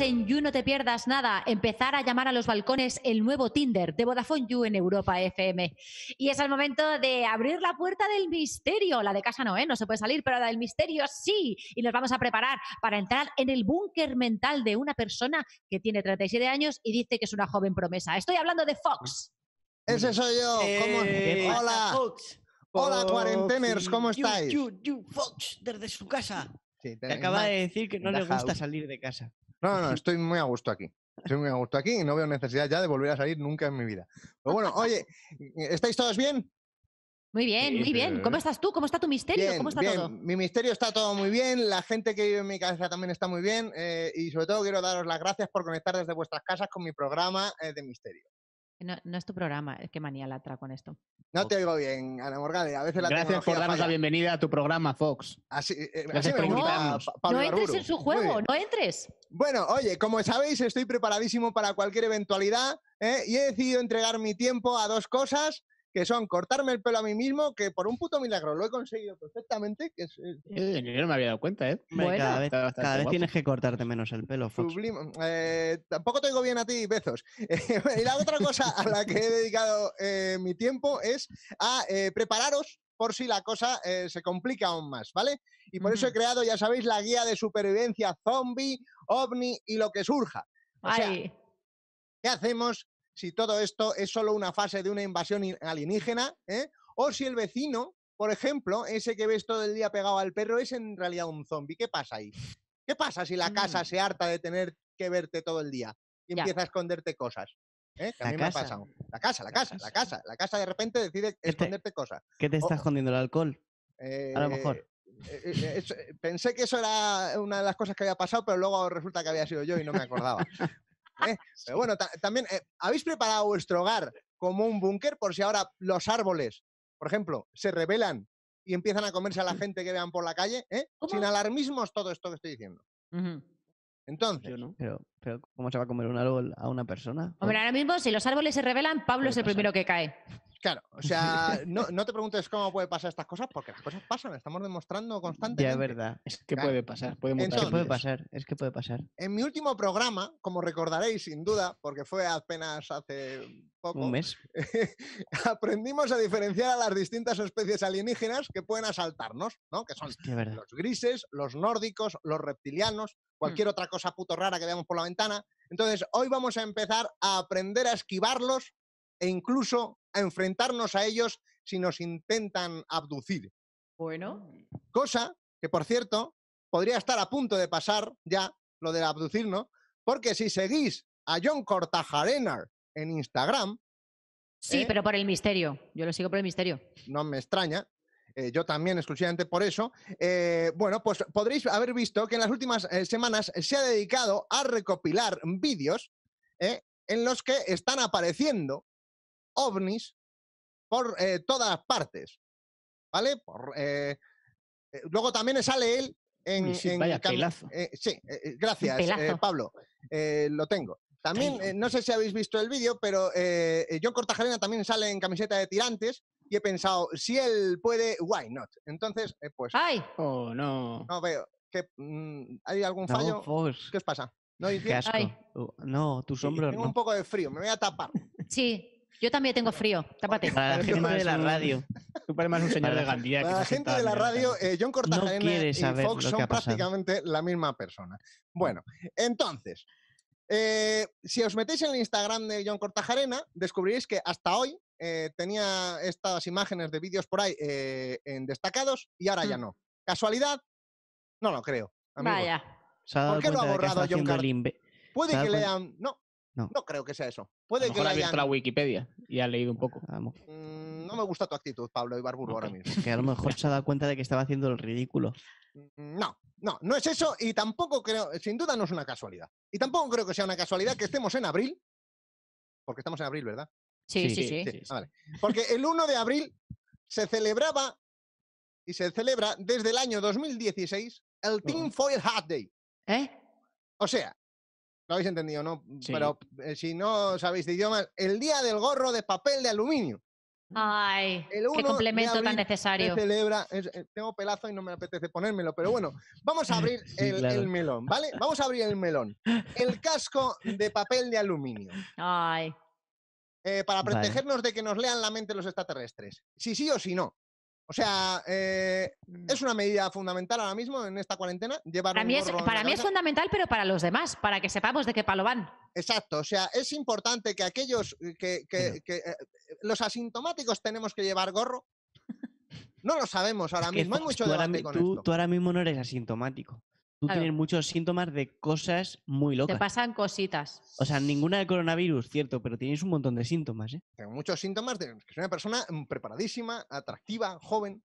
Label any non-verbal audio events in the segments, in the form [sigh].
en You No Te Pierdas Nada, empezar a llamar a los balcones el nuevo Tinder de Vodafone You en Europa FM. Y es el momento de abrir la puerta del misterio. La de casa no, ¿eh? no se puede salir, pero la del misterio sí. Y nos vamos a preparar para entrar en el búnker mental de una persona que tiene 37 años y dice que es una joven promesa. Estoy hablando de Fox. Ese soy yo. Eh, Hola. Fox. Hola, cuarenteners, ¿cómo estáis? Fox, desde su casa. te acaba de decir que no le gusta salir de casa. No, no, [laughs] estoy muy a gusto aquí. Estoy muy a gusto aquí y no veo necesidad ya de volver a salir nunca en mi vida. Pero bueno, oye, ¿estáis todos bien? Muy bien, muy bien. ¿Cómo ¿eh? estás tú? ¿Cómo está tu misterio? ¿Cómo está Mi misterio está todo muy bien, la gente que vive en mi casa también está muy bien eh, y sobre todo quiero daros las gracias por conectar desde vuestras casas con mi programa eh, de misterio. No, es tu programa, es que manía latra con esto. No te oigo bien, Ana Morgade, A veces la Gracias por darnos la bienvenida a tu programa, Fox. Así, eh, eh, no, entres en su juego, no entres. Bueno, oye, como sabéis, estoy preparadísimo para cualquier eventualidad ¿eh? y he decidido entregar mi tiempo a dos cosas que son cortarme el pelo a mí mismo, que por un puto milagro lo he conseguido perfectamente. Que eh, yo no me había dado cuenta, ¿eh? cada vez, tienes que cortarte menos el pelo, Fox. Eh, tampoco te digo bien a ti, besos. [laughs] y la otra cosa a la que he dedicado eh, mi tiempo es a prepararos por si la cosa se complica aún más, ¿vale? Y por eso he creado, ya sabéis, la guía de supervivencia zombie, ovni y lo que surja. O ¿Qué hacemos si todo esto es solo una fase de una invasión alienígena, ¿eh? o si el vecino, por ejemplo, ese que ves todo el día pegado al perro, es en realidad un zombie. ¿Qué pasa ahí? ¿Qué pasa si la casa mm. se harta de tener que verte todo el día y empieza a esconderte cosas? ¿Eh? la a mí casa. me ha pasado. La casa, la, casa, la casa. La casa de repente decide esconderte cosas. ¿Qué te está escondiendo el alcohol? a lo mejor. Eh, eh, pensé que eso era una de las cosas que había pasado, pero luego resulta que había sido yo y no me acordaba. ¿eh? Pero bueno, también, eh, ¿habéis preparado vuestro hogar como un búnker por si ahora los árboles, por ejemplo, se rebelan y empiezan a comerse a la gente que vean por la calle? ¿eh? Sin alarmismos todo esto que estoy diciendo. Entonces. ¿cómo se va a comer un árbol a una persona? Hombre, pues ahora mismo, si los árboles se rebelan, Pablo es el primero que cae. Claro, o sea, no, te preguntes cómo puede pasar estas cosas, porque las cosas pasan, estamos demostrando constantemente. Ya, es verdad, es que puede pasar, puede puede pasar, es que puede pasar. En mi último programa, como recordaréis sin duda, porque fue apenas hace poco. Un mes. [laughs] aprendimos a diferenciar a las distintas especies alienígenas que pueden asaltarnos, ¿no? Que son los grises, los nórdicos, los reptilianos, cualquier mm. otra cosa puto rara que veamos por la ventana. Entonces, hoy vamos a empezar a aprender a esquivarlos e incluso a enfrentarnos a ellos si nos intentan abducir. Bueno. Cosa que, por cierto, podría estar a punto de pasar ya lo del ¿no? porque si seguís a John Cortajarenar en Instagram. Sí, ¿eh? pero por el misterio. Yo lo sigo por el misterio. No me extraña. Eh, yo también exclusivamente por eso, eh, bueno, pues podréis haber visto que en las últimas semanas se ha dedicado a recopilar vídeos en los que están apareciendo ovnis por eh, todas partes. ¿Vale? Por, eh, eh, luego también sale él en. vaya sí, gracias, Pablo. lo tengo. También, no sé si habéis visto el vídeo, pero yo Cortajarena también sale en camiseta de tirantes y he pensado, si él puede, why not? Entonces, pues. ¡Ay! Oh, no. No veo. Que, mm, ¿Hay algún fallo? ¿Qué os pasa? No, Qué uh, No, tus hombros. Tengo un poco de frío, me voy a tapar. Sí. Yo también tengo frío, ah, Para la gente de la radio. Tú un señor de eh, Gandía. Para la gente de la radio, John Cortajarena y Fox son prácticamente la misma persona. Bueno, entonces, eh, si os metéis en el Instagram de John Cortajarena, descubriréis que hasta hoy eh, tenía estas imágenes de vídeos por ahí en destacados y ahora ya mm. no. ¿Casualidad? No lo no, creo. Vaya. ¿Por qué lo ha borrado John Cortajarena? Puede que lean. No, no. creo que sea eso. Puede lo que la Wikipedia y ha leído un ah, poco. Mm, no me gusta tu actitud, Pablo Ibarburgo, ahora mismo. Que a lo mejor se ha dado cuenta de que estaba haciendo el ridículo. Mm, no, no, no es eso y tampoco creo, sin duda no es una casualidad. Y tampoco creo que sea una casualidad que estemos en abril, porque estamos en abril, ¿verdad? Sí, sí, sí. Ah, porque el 1 de abril se celebraba y se celebra desde el año 2016 el oh. Team Foil Hat Day. ¿Eh? O sea, lo habéis entendido, ¿no? Pero eh, si no sabéis de idioma, el día del gorro de papel de aluminio. Ay, qué complemento tan necesario. celebra, eh, tengo pelazo y no me apetece ponérmelo, pero bueno, vamos a abrir [laughs] el, melón, ¿vale? Vamos a abrir el melón. El casco de papel de aluminio. Ay. Eh, para protegernos de que nos lean la mente los extraterrestres. Si sí o si no. O sea, eh, mm. es una medida fundamental ahora mismo en esta cuarentena llevar para mí es, Para mí es fundamental, pero para los demás, para que sepamos de qué palo van. Exacto, o sea, es importante que aquellos eh, que, eh, los asintomáticos tenemos que llevar gorro. [laughs] No lo sabemos ahora mismo, hay mucho debate con tú ahora mismo no eres asintomático tú tienes muchos síntomas de cosas muy locas. Te pasan cositas. O sea, ninguna de coronavirus, cierto, pero tienes un montón de síntomas. ¿eh? Tengo muchos síntomas de que soy una persona mm, preparadísima, atractiva, joven.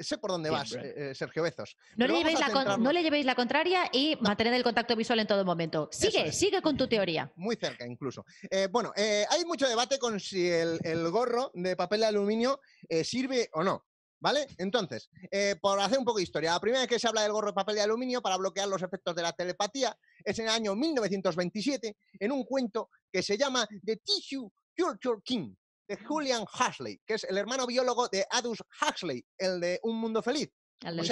Sé, por dónde vas, eh, eh, Sergio Bezos. No le, llevéis la contraria y no. mantened el contacto visual en todo momento. Sigue, sigue con tu teoría. Muy cerca, incluso. bueno, hay mucho debate con si el, gorro de papel de aluminio sirve o no. ¿Vale? Entonces, eh, por hacer un poco de historia, la primera vez que se habla del gorro de papel de aluminio para bloquear los efectos de la telepatía es en el año 1927 en un cuento que se llama The Tissue Culture King de Julian Huxley, que es el hermano biólogo de Adus Huxley, el de Un Mundo Feliz. El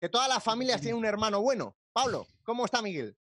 Que todas las familias tienen un hermano bueno. Pablo, ¿cómo está Miguel?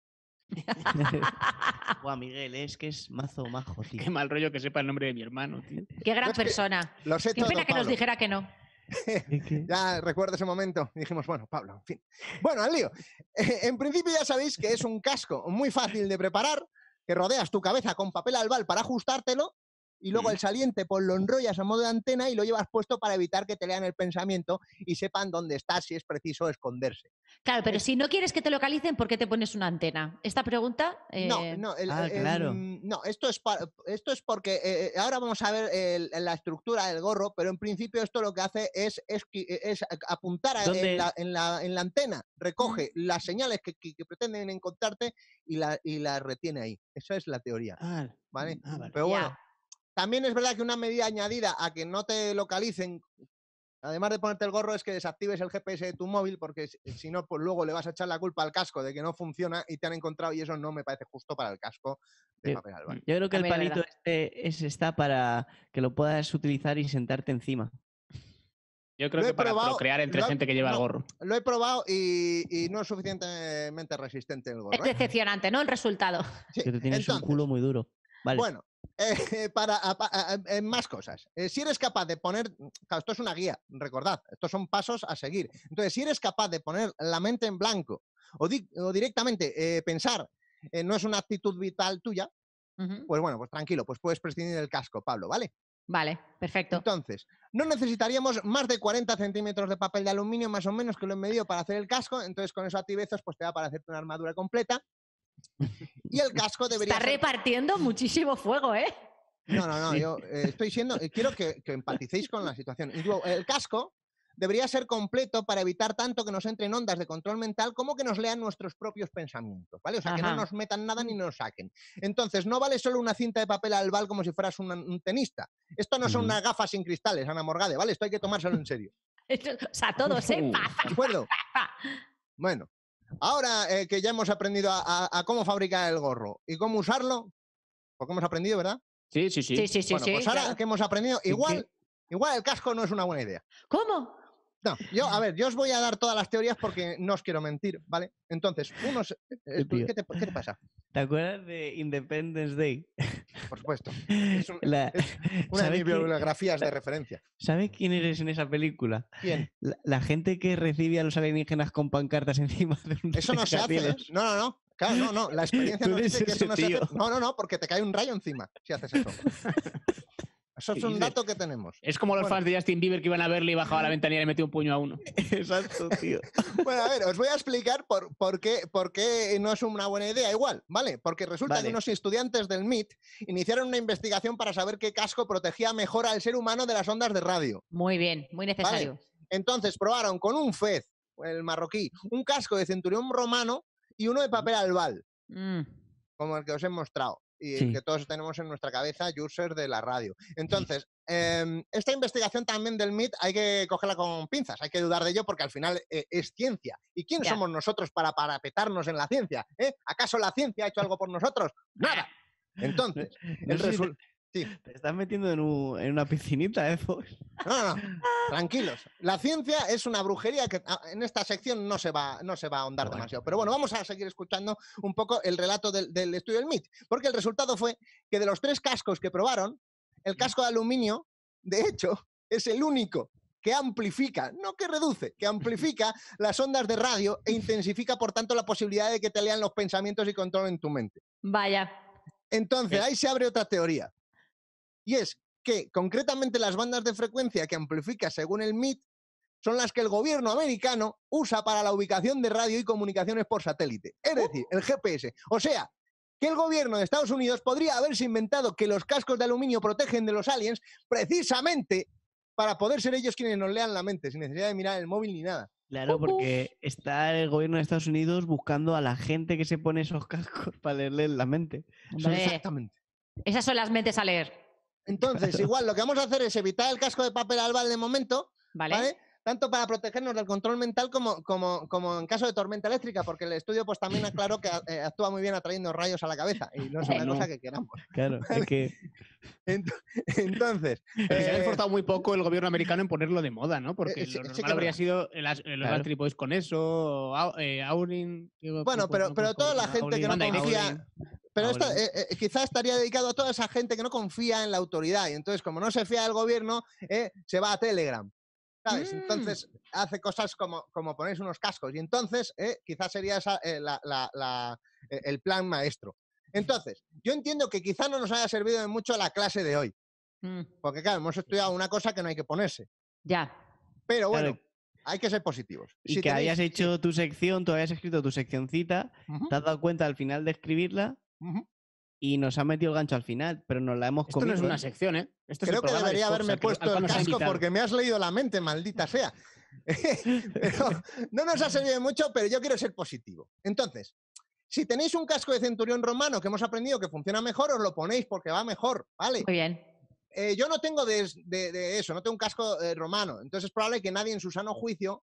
[laughs] Buah, Miguel, es que es mazo majo, Qué mal rollo que sepa el nombre de mi hermano, Qué gran persona. Lo pena que nos dijera que no. [laughs] ya recuerdo ese momento. dijimos, bueno, Pablo, en fin. Bueno, al lío. [laughs] en principio ya sabéis que es un casco muy fácil de preparar, que rodeas tu cabeza con papel albal para ajustártelo y luego el saliente pues lo enrollas a modo de antena y lo llevas puesto para evitar que te lean el pensamiento y sepan dónde estás si es preciso esconderse. Claro, pero si no quieres que te localicen, ¿por qué te pones una antena? Esta pregunta... No, eh, no, ah, mm, no, esto es, esto es porque eh, eh, ahora vamos a ver la estructura del gorro, pero en principio esto lo que hace es, e, es, apuntar en, la, en, la, antena, mm. recoge las señales que, pretenden encontrarte y las la retiene ahí. Esa es la teoría. Ah, ah, ¿vale? Pero bueno... También es verdad que una medida añadida a que no te localicen, además de ponerte el gorro, es que desactives el GPS de tu móvil, porque si no, pues luego le vas a echar la culpa al casco de que no funciona y te han encontrado, y eso no me parece justo para el casco de papel Yo creo que el palito este es, está para que lo puedas utilizar y sentarte encima. Yo creo que para crear entre gente que lleva el gorro. Lo he probado y, no es suficientemente resistente el gorro. Es ¿eh? decepcionante, ¿no? El resultado. que tienes un culo muy duro. Vale. Bueno, eh, para más cosas. Eh, si eres capaz de poner, esto es una guía, recordad, estos son pasos a seguir. Entonces, si eres capaz de poner la mente en blanco o, directamente eh, pensar no es una actitud vital tuya, pues bueno, pues tranquilo, pues puedes prescindir del casco, Pablo, ¿vale? Vale, perfecto. Entonces, no necesitaríamos más de 40 centímetros de papel de aluminio, más o menos, que lo he medido para hacer el casco. Entonces, con eso a pues te da para hacerte una armadura completa. Y el casco debería. Está repartiendo muchísimo fuego, ¿eh? No, no, no, yo eh, estoy siendo. Eh, quiero que, empaticéis con la situación. El casco debería ser completo para evitar tanto que nos entren ondas de control mental como que nos lean nuestros propios pensamientos, ¿vale? O sea, que no nos metan nada ni nos saquen. Entonces, no vale solo una cinta de papel al bal como si fueras un, tenista. Esto no son unas gafas sin cristales, Ana Morgade, ¿vale? Esto hay que tomárselo en serio. [laughs] o sea, todos, ¿eh? ¿De acuerdo? Bueno, Ahora eh, que ya hemos aprendido a, cómo fabricar el gorro y cómo usarlo, porque hemos aprendido, ¿verdad? Sí, sí, sí. bueno, pues ahora que hemos aprendido, igual, igual el casco no es una buena idea. ¿Cómo? No, yo, a ver, yo os voy a dar todas las teorías porque no os quiero mentir, ¿vale? Entonces, unos. Eh, ¿Qué, te, pasa? ¿Te acuerdas de Independence Day? Por supuesto. una de mis bibliografías de referencia. ¿Sabes quién eres en esa película? ¿Quién? La, gente que recibe a los alienígenas con pancartas encima de un. Eso no se hace. ¿eh? No, no, no. Claro, no, no. La experiencia no dice que eso no se hace. No, no, no, porque te cae un rayo encima si haces eso. [laughs] Eso es un dato que tenemos. Es como los fans de Justin Bieber que iban a verle y bajaba la [laughs] ventanilla y le metió un puño a uno. Exacto, [laughs] tío. bueno, a ver, os voy a explicar por, qué, por, qué, no es una buena idea igual, ¿vale? Porque resulta que unos estudiantes del MIT iniciaron una investigación para saber qué casco protegía mejor al ser humano de las ondas de radio. Muy bien, muy necesario. Entonces probaron con un fez, el marroquí, un casco de centurión romano y uno de papel albal, mm. como el que os he mostrado y que todos tenemos en nuestra cabeza users de la radio. Entonces, em, esta investigación también del MIT hay que cogerla con pinzas, hay que dudar de ello porque al final eh, es ciencia. ¿Y quién somos nosotros para parapetarnos en la ciencia? Eh? ¿Acaso la ciencia ha hecho algo por nosotros? Nada. Entonces, [laughs] el, resultado... Te estás metiendo en, una piscinita, ¿eh, No, no, [laughs] tranquilos. La ciencia es una brujería que ah, en esta sección no se va, no va a ahondar demasiado. Pero bueno, vamos a seguir escuchando un poco el relato del, del estudio del MIT, porque el resultado fue que de los tres cascos que probaron, el casco de aluminio, de hecho, es el único que amplifica, no que reduce, que amplifica [laughs] las ondas de radio e intensifica, por tanto, la posibilidad de que te lean los pensamientos y controlen tu mente. Vaya. Entonces, eh. ahí se abre otra teoría y es que concretamente las bandas de frecuencia que amplifica según el MIT son las que el gobierno americano usa para la ubicación de radio y comunicaciones por satélite, es oh. decir, el GPS. O sea, que el gobierno de Estados Unidos podría haberse inventado que los cascos de aluminio protegen de los aliens precisamente para poder ser ellos quienes nos lean la mente, sin necesidad de mirar el móvil ni nada. Claro, oh, porque está el gobierno de Estados Unidos buscando a la gente que se pone esos [laughs] cascos para leerle la mente. Exactamente. Esas son las mentes a leer. Entonces, igual, lo que vamos a hacer es evitar el casco de papel albal de momento, ¿vale? Tanto para protegernos del control mental como, como, como, en caso de tormenta eléctrica, porque el estudio pues también aclaró que eh, actúa muy bien atrayendo rayos a la cabeza y no es una cosa que queramos. [laughs] Claro, es que... Entonces... se ha eh, esforzado muy poco el gobierno americano en ponerlo de moda, ¿no? Eh, porque lo normal habría sido los claro. con eso, Aurin... bueno, pero, pero toda la gente que no conocía... Pero ah, eh, eh, quizás estaría dedicado a toda esa gente que no confía en la autoridad y entonces como no se fía del gobierno, eh, se va a Telegram. ¿Sabes? Mm. Entonces hace cosas como, como ponerse unos cascos y entonces quizás sería esa, e, el plan maestro. Entonces, yo entiendo que quizás no nos haya servido de mucho la clase de hoy, mm. porque claro, hemos estudiado una cosa que no hay que ponerse. Ya. Pero bueno, hay que ser positivos. Y que hayas hecho tu sección, tú hayas escrito tu seccioncita, te has dado cuenta al final de escribirla y nos ha metido el gancho al final, pero nos la hemos Esto comido. Esto no es una ¿eh? sección, ¿eh? Creo que debería haberme puesto el casco porque me has leído la mente, maldita sea. [laughs] [laughs] no nos ha servido mucho, pero yo quiero ser positivo. Entonces, si tenéis un casco de centurión romano que hemos aprendido que funciona mejor, os lo ponéis porque va mejor, ¿vale? Muy bien. Eh, yo no tengo de, eso, no tengo un casco eh, romano. Entonces es probable que nadie en su sano juicio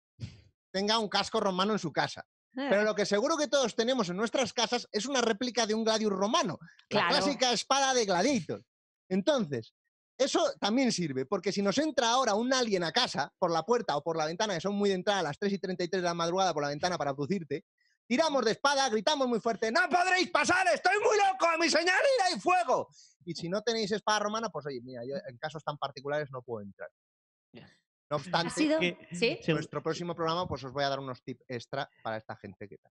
tenga un casco romano en su casa. Eh. Pero lo que seguro que todos tenemos en nuestras casas es una réplica de un gladius romano, la clásica espada de gladiator. Entonces, eso también sirve, porque si nos entra ahora un alien a casa, por la puerta o por la ventana, que son muy de entrada a las 3 y 33 de la madrugada por la ventana para abducirte, tiramos de espada, gritamos muy fuerte, ¡No podréis pasar! ¡Estoy muy loco! ¡A ¡Mi señal irá hay fuego! Y si no tenéis espada romana, pues oye, mira, yo en casos tan particulares no puedo entrar. No obstante, en nuestro próximo programa pues os voy a dar unos tips extra para esta gente que está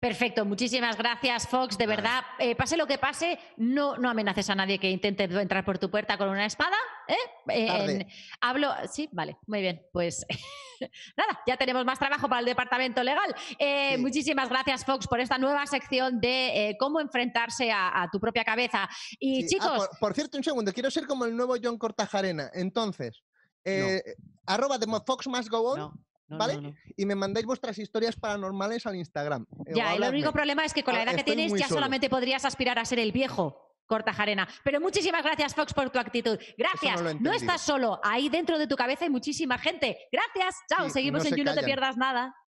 Perfecto, muchísimas gracias Fox, de verdad, eh, pase lo que pase, no, no amenaces a nadie que intente entrar por tu puerta con una espada. ¿eh? hablo, sí, vale, muy bien, pues [laughs] nada, ya tenemos más trabajo para el departamento legal. Eh, muchísimas gracias Fox por esta nueva sección de cómo enfrentarse a, tu propia cabeza. Y ah, chicos... por, por, cierto, un segundo, quiero ser como el nuevo John Cortajarena, entonces... Eh, arroba de Fox Must Go On. ¿Vale? Y me mandáis vuestras historias paranormales al Instagram. Eh, ya, el único problema es que con la ah, edad que tienes ya solamente podrías aspirar a ser el viejo. Cortajarena. Pero muchísimas gracias, Fox, por tu actitud. Gracias. No, estás solo. Ahí dentro de tu cabeza hay muchísima gente. Gracias. Chao. Seguimos en se no te pierdas nada.